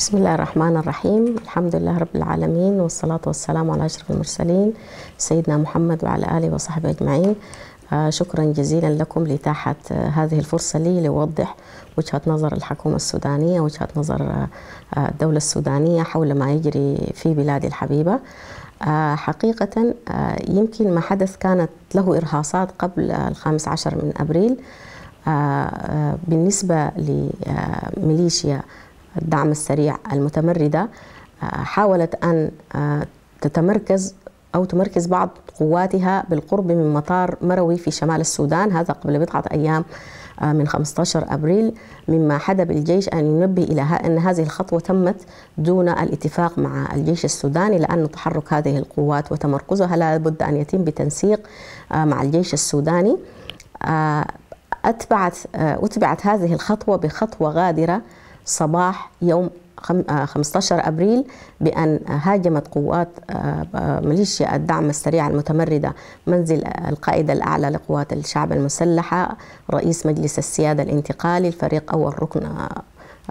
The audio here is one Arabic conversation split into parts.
بسم الله الرحمن الرحيم الحمد لله رب العالمين والصلاة والسلام على أشرف المرسلين سيدنا محمد وعلى آله وصحبه أجمعين آه، شكرا جزيلا لكم لإتاحة آه، هذه الفرصة لي لأوضح وجهة نظر الحكومة السودانية وجهة نظر آه، الدولة السودانية حول ما يجري في بلادي الحبيبة حقيقة يمكن ما حدث كانت له إرهاصات قبل الخامس عشر من أبريل بالنسبة لميليشيا الدعم السريع المتمردة آه، حاولت أن آه، تتمركز أو تمركز بعض قواتها بالقرب من مطار مروي في شمال السودان هذا قبل بضعة أيام آه، من 15 أبريل مما حدا بالجيش أن ينبه إلى أن هذه الخطوة تمت دون الاتفاق مع الجيش السوداني لأن تحرك هذه القوات وتمركزها لا بد أن يتم بتنسيق مع الجيش السوداني أتبعت أتبعت هذه الخطوة بخطوة غادرة صباح يوم 15 آه، أبريل بأن هاجمت قوات آه، آه، ميليشيا الدعم السريع المتمردة منزل القائد الأعلى لقوات الشعب المسلحة رئيس مجلس السيادة الانتقالي الفريق أول ركن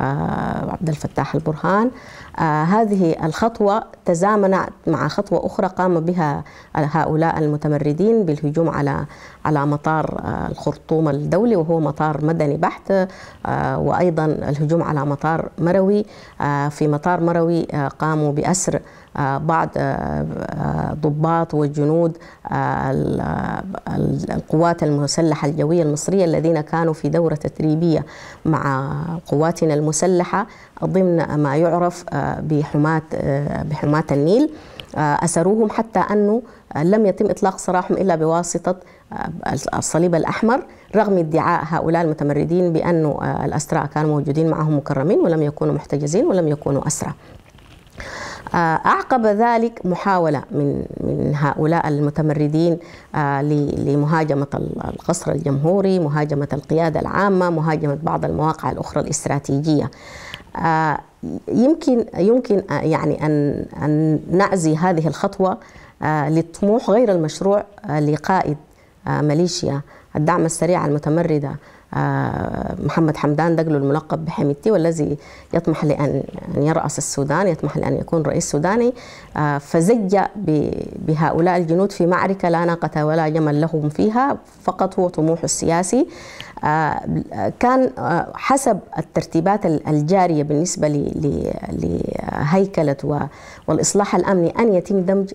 آه، عبد الفتاح البرهان آه، هذه الخطوة تزامنت مع خطوة أخرى قام بها هؤلاء المتمردين بالهجوم على على مطار آه، الخرطوم الدولي وهو مطار مدني بحت وأيضا الهجوم على مطار مروي في مطار مروي قاموا بأسر آه، بعض آه، ضباط وجنود آه، القوات المسلحة الجوية المصرية الذين كانوا في دورة تدريبية مع قواتنا المسلحة ضمن ما يعرف بحماة بحماة النيل أسروهم حتى أنه لم يتم إطلاق سراحهم إلا بواسطة الصليب الأحمر رغم ادعاء هؤلاء المتمردين بأن الأسرى كانوا موجودين معهم مكرمين ولم يكونوا محتجزين ولم يكونوا أسرى آه، أعقب ذلك محاولة من من هؤلاء المتمردين آه، لمهاجمة القصر الجمهوري، مهاجمة القيادة العامة، مهاجمة بعض المواقع الأخرى الاستراتيجية. آه، يمكن يمكن يعني أن أن نعزي هذه الخطوة للطموح غير المشروع لقائد ميليشيا الدعم السريع المتمردة آه، محمد حمدان دقلو الملقب بحميدتي والذي يطمح لأن يرأس السودان يطمح لأن يكون رئيس سوداني آه، فزج بهؤلاء الجنود في معركة لا ناقة ولا جمل لهم فيها فقط هو طموحه السياسي آه، كان حسب الترتيبات الجارية بالنسبة لهيكلة والإصلاح الأمني أن يتم دمج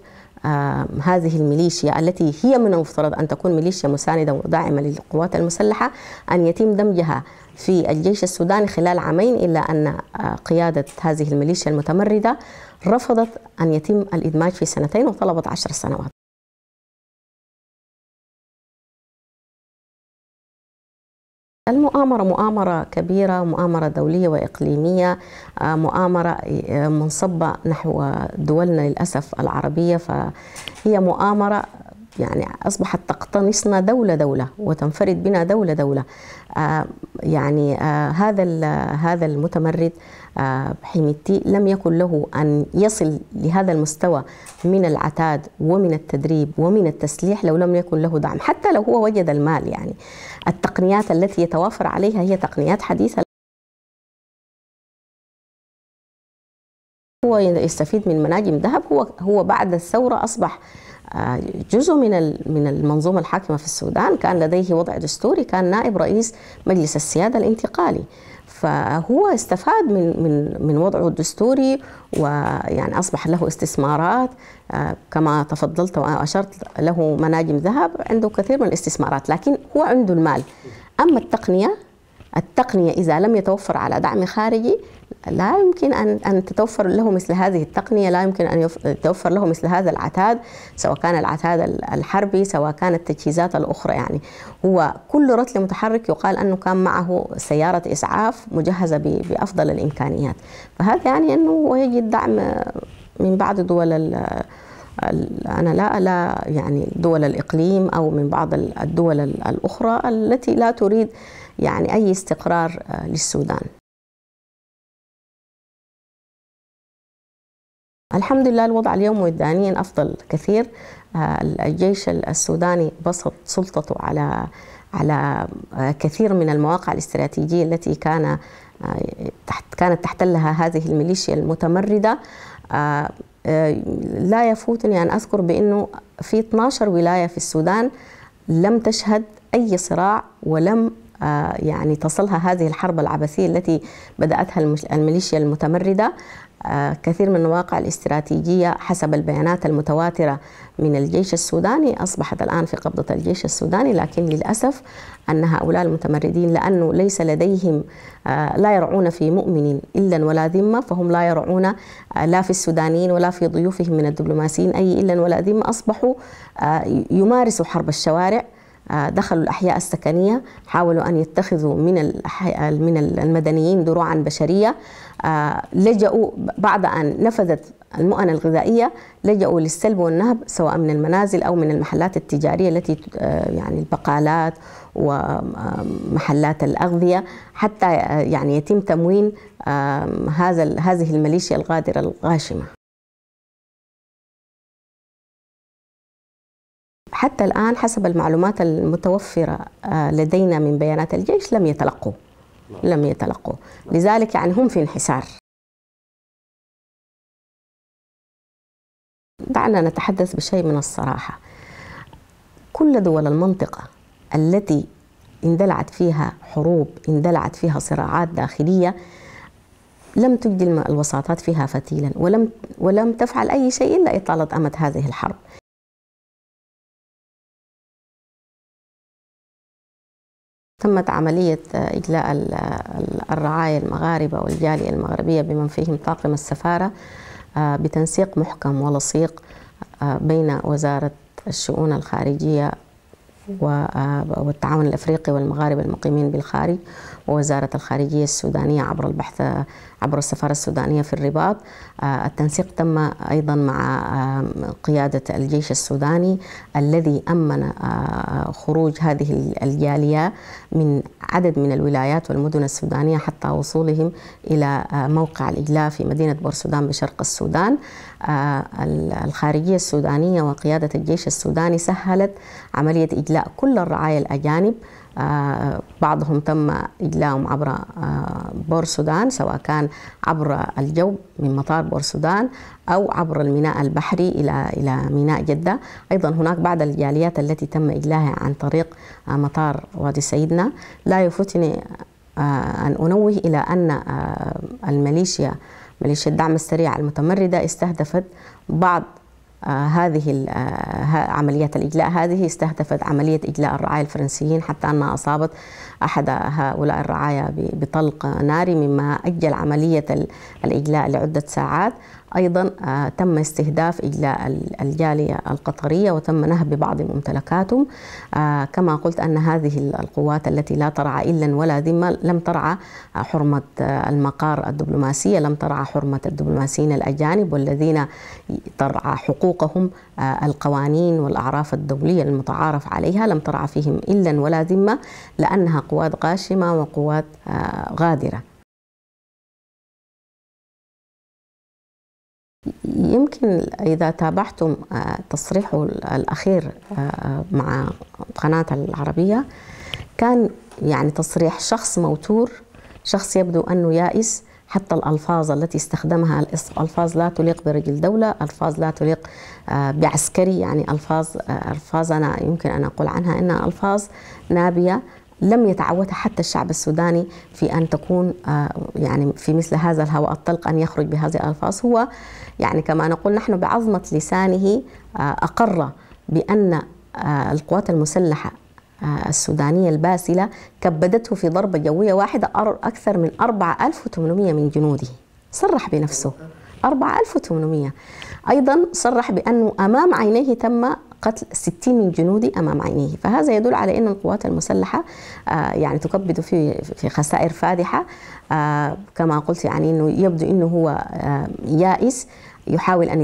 هذه الميليشيا التي هي من المفترض أن تكون ميليشيا مساندة وداعمة للقوات المسلحة أن يتم دمجها في الجيش السوداني خلال عامين إلا أن آه، قيادة هذه الميليشيا المتمردة رفضت أن يتم الإدماج في سنتين وطلبت عشر سنوات المؤامرة مؤامرة كبيرة مؤامرة دولية وإقليمية آه، مؤامرة آه، منصبة نحو دولنا للأسف العربية فهي مؤامرة يعني أصبحت تقتنصنا دولة دولة وتنفرد بنا دولة دولة آه يعني آه هذا هذا المتمرد آه حميتي لم يكن له أن يصل لهذا المستوى من العتاد ومن التدريب ومن التسليح لو لم يكن له دعم حتى لو هو وجد المال يعني التقنيات التي يتوافر عليها هي تقنيات حديثة هو يستفيد من مناجم ذهب هو هو بعد الثورة أصبح جزء من من المنظومه الحاكمه في السودان كان لديه وضع دستوري كان نائب رئيس مجلس السياده الانتقالي فهو استفاد من من من وضعه الدستوري ويعني اصبح له استثمارات آه، كما تفضلت واشرت له مناجم ذهب عنده كثير من الاستثمارات لكن هو عنده المال اما التقنيه التقنيه اذا لم يتوفر على دعم خارجي لا يمكن أن أن تتوفر له مثل هذه التقنية لا يمكن أن يتوفر له مثل هذا العتاد سواء كان العتاد الحربي سواء كان التجهيزات الأخرى يعني هو كل رتل متحرك يقال أنه كان معه سيارة إسعاف مجهزة بأفضل الإمكانيات فهذا يعني أنه يجد دعم من بعض دول أنا لا لا يعني دول الإقليم أو من بعض الدول الأخرى التي لا تريد يعني أي استقرار آه، للسودان الحمد لله الوضع اليوم ميدانيا أفضل كثير آه، الجيش السوداني بسط سلطته على على آه، كثير من المواقع الاستراتيجية التي كان آه، تحت كانت تحتلها هذه الميليشيا المتمردة لا يفوتني أن أذكر بأنه في 12 ولاية في السودان لم تشهد أي صراع ولم آه، يعني تصلها هذه الحرب العبثية التي بدأتها الميليشيا المتمردة آه، كثير من المواقع الاستراتيجية حسب البيانات المتواترة من الجيش السوداني أصبحت الآن في قبضة الجيش السوداني لكن للأسف أن هؤلاء المتمردين لأنه ليس لديهم آه، لا يرعون في مؤمن إلا ولا ذمة فهم لا يرعون لا في السودانيين ولا في ضيوفهم من الدبلوماسيين أي إلا ولا ذمة أصبحوا يمارسوا حرب الشوارع آه، دخلوا الأحياء السكنية حاولوا أن يتخذوا من من المدنيين دروعا بشرية آه، لجؤوا بعد أن نفذت المؤن الغذائية لجأوا للسلب والنهب سواء من المنازل أو من المحلات التجارية التي آه، يعني البقالات ومحلات الأغذية حتى يعني يتم تموين هذا هذه الميليشيا الغادرة الغاشمة حتى الآن حسب المعلومات المتوفرة آه، لدينا من بيانات الجيش لم يتلقوا لم يتلقوا لذلك يعني هم في انحسار دعنا نتحدث بشيء من الصراحة كل دول المنطقة التي اندلعت فيها حروب اندلعت فيها صراعات داخلية لم تجد الوساطات فيها فتيلا ولم ولم تفعل اي شيء الا اطاله امد هذه الحرب تمت عملية إجلاء الرعايا المغاربة والجالية المغربية بمن فيهم طاقم السفارة آه، بتنسيق محكم ولصيق آه، بين وزارة الشؤون الخارجية آه، والتعاون الافريقي والمغاربه المقيمين بالخارج ووزاره الخارجيه السودانيه عبر البحث عبر السفارة السودانية في الرباط آه، التنسيق تم أيضا مع آه، قيادة الجيش السوداني الذي أمن آه، خروج هذه الجالية من عدد من الولايات والمدن السودانية حتى وصولهم إلى موقع الإجلاء في مدينة بورسودان بشرق السودان الخارجية السودانية وقيادة الجيش السوداني سهلت عملية إجلاء كل الرعايا الأجانب آه، بعضهم تم إجلاهم عبر آه، بور السودان سواء كان عبر الجو من مطار بور السودان أو عبر الميناء البحري إلى إلى ميناء جدة أيضا هناك بعض الجاليات التي تم إجلاها عن طريق آه، مطار وادي سيدنا لا يفوتني أن أنوه إلى أن الميليشيا ميليشيا الدعم السريع المتمردة استهدفت بعض آه، هذه آه، عمليات الإجلاء هذه استهدفت عملية إجلاء الرعايا الفرنسيين حتى أنها أصابت أحد هؤلاء الرعايا بطلق ناري مما أجل عملية الإجلاء لعدة ساعات أيضا آه، تم استهداف الجالية القطرية وتم نهب بعض ممتلكاتهم آه، كما قلت أن هذه القوات التي لا ترعى إلا ولا ذمة لم ترعى آه، حرمة المقار الدبلوماسية لم ترعى حرمة الدبلوماسيين الأجانب والذين ترعى حقوقهم القوانين والأعراف الدولية المتعارف عليها لم ترعى فيهم إلا ولا ذمة لأنها قوات غاشمة وقوات غادرة يمكن إذا تابعتم آه، تصريحه الأخير آه، مع قناة العربية كان يعني تصريح شخص موتور شخص يبدو أنه يائس حتى الألفاظ التي استخدمها ألفاظ لا تليق برجل دولة ألفاظ لا تليق آه، بعسكري يعني ألفاظ ألفاظ أنا يمكن أن أقول عنها أنها ألفاظ نابية لم يتعودها حتى الشعب السوداني في أن تكون آه، يعني في مثل هذا الهواء الطلق أن يخرج بهذه الألفاظ هو يعني كما نقول نحن بعظمة لسانه آه، أقر بأن آه، القوات المسلحة السودانية الباسلة كبدته في ضربة جوية واحدة أكثر من 4800 من جنوده صرح بنفسه 4800 أيضا صرح بأنه أمام عينيه تم قتل 60 من جنودي امام عينيه فهذا يدل على ان القوات المسلحه آه، يعني تكبد في في خسائر فادحه آه، كما قلت يعني انه يبدو انه هو آه، يائس يحاول ان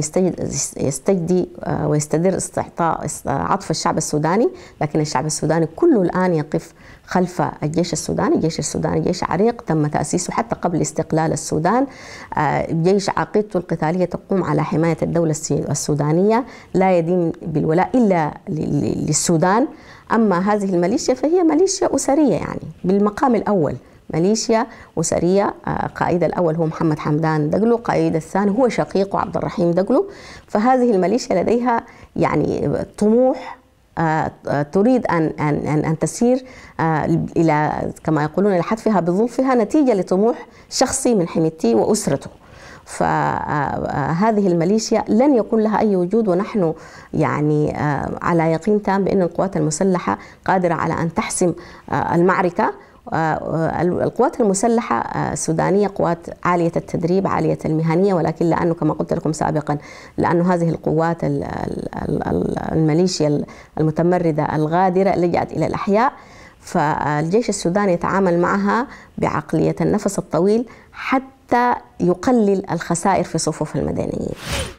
يستجدي ويستدر استعطاء عطف الشعب السوداني لكن الشعب السوداني كله الان يقف خلف الجيش السوداني الجيش السوداني جيش عريق تم تأسيسه حتى قبل استقلال السودان آه، جيش عقيدته القتالية تقوم على حماية الدولة السودانية لا يدين بالولاء إلا للسودان أما هذه الميليشيا فهي ميليشيا أسرية يعني بالمقام الأول ماليشيا وسرية آه، قائد الأول هو محمد حمدان دقلو قائد الثاني هو شقيقه عبد الرحيم دقلو فهذه الميليشيا لديها يعني طموح آه، تريد أن, أن, أن, أن تسير آه، إلى كما يقولون إلى حتفها بظلفها نتيجة لطموح شخصي من حميتي وأسرته فهذه آه، الميليشيا لن يكون لها اي وجود ونحن يعني على يقين تام بان القوات المسلحه قادره على ان تحسم المعركه آه، آه، القوات المسلحة آه، السودانية قوات عالية التدريب عالية المهنية ولكن لأنه كما قلت لكم سابقا لأنه هذه القوات الميليشيا المتمردة الغادرة لجأت إلى الأحياء فالجيش السوداني يتعامل معها بعقلية النفس الطويل حتى يقلل الخسائر في صفوف المدنيين